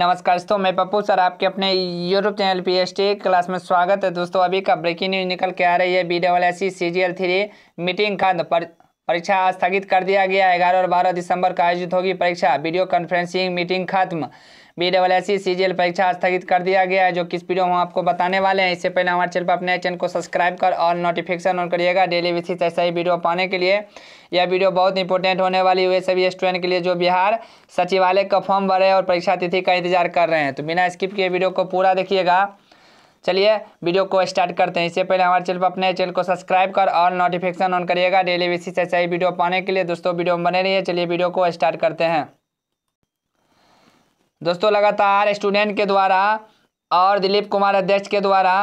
नमस्कार दोस्तों मैं पप्पू सर आपके अपने YouTube channel P H T class में स्वागत है दोस्तों अभी का ब्रेकिंग न्यूज निकल के आ रही है B double S C G L three meeting खंड पर परीक्षा स्थगित कर दिया गया है ग्यारह और बारह दिसंबर को आयोजित होगी परीक्षा वीडियो कॉन्फ्रेंसिंग मीटिंग खत्म B double S C G L परीक्षा स्थगित कर दिया गया है जो किस वीडियो हम आपको बताने वाले हैं इससे पहले हमारे चैनल पर अपने चैनल को सब्सक्राइब कर और नोटिफिकेशन ऑन करिएगा डेली बेसिस ऐसा ही वीडियो पाने के लिए यह वीडियो बहुत इंपॉर्टेंट होने वाली हुए सभी स्टूडेंट के लिए जो बिहार सचिवालय का फॉर्म भरे और परीक्षा तिथि का इंतजार कर रहे हैं तो बिना स्किप किए वीडियो को पूरा देखिएगा चलिए वीडियो को स्टार्ट करते हैं इससे पहले हमारे चैनल पर अपने चैनल को सब्सक्राइब कर और नोटिफिकेशन ऑन करिएगा डेली बेसिस से सही वीडियो पाने के लिए दोस्तों वीडियो में बने रहिए चलिए वीडियो को स्टार्ट करते हैं दोस्तों लगातार स्टूडेंट के द्वारा और दिलीप कुमार अध्यक्ष के द्वारा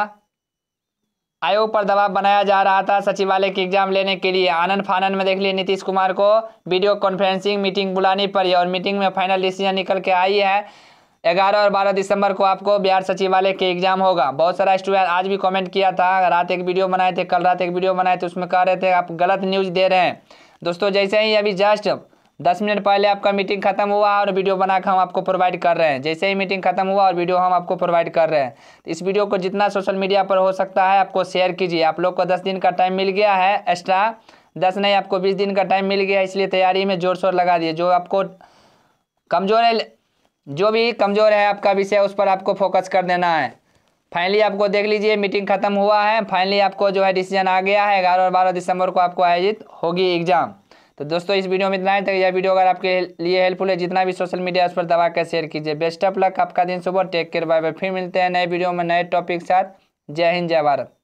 आयोग पर दबाव बनाया जा रहा था सचिवालय की एग्जाम लेने के लिए आनंद फानंद में देख लिए नीतीश कुमार को वीडियो कॉन्फ्रेंसिंग मीटिंग बुलानी पड़ी और मीटिंग में फाइनल डिसीजन निकल के आई है ग्यारह और बारह दिसंबर को आपको बिहार सचिवालय के एग्जाम होगा बहुत सारा स्टूडेंट आज भी कमेंट किया था रात एक वीडियो बनाए थे कल रात एक वीडियो बनाए थे उसमें कह रहे थे आप गलत न्यूज़ दे रहे हैं दोस्तों जैसे ही अभी जस्ट दस मिनट पहले आपका मीटिंग खत्म हुआ और वीडियो बनाकर हम आपको प्रोवाइड कर रहे हैं जैसे ही मीटिंग खत्म हुआ और वीडियो हम आपको प्रोवाइड कर रहे हैं तो इस वीडियो को जितना सोशल मीडिया पर हो सकता है आपको शेयर कीजिए आप लोग को दस दिन का टाइम मिल गया है एक्स्ट्रा दस नहीं आपको बीस दिन का टाइम मिल गया इसलिए तैयारी में जोर शोर लगा दिए जो आपको कमज़ोर है जो भी कमज़ोर है आपका विषय उस पर आपको फोकस कर देना है फाइनली आपको देख लीजिए मीटिंग खत्म हुआ है फाइनली आपको जो है डिसीजन आ गया है ग्यारह और बारह दिसंबर को आपको आयोजित होगी एग्जाम तो दोस्तों इस वीडियो में इतना ही तक तो यह वीडियो अगर आपके लिए हेल्पफुल है जितना भी सोशल मीडिया उस पर दबा कर शेयर कीजिए बेस्ट ऑफ लक आपका दिन सुबह टेक केयर बाय बाय फिर मिलते हैं नए वीडियो में नए टॉपिक के साथ जय हिंद जय भारत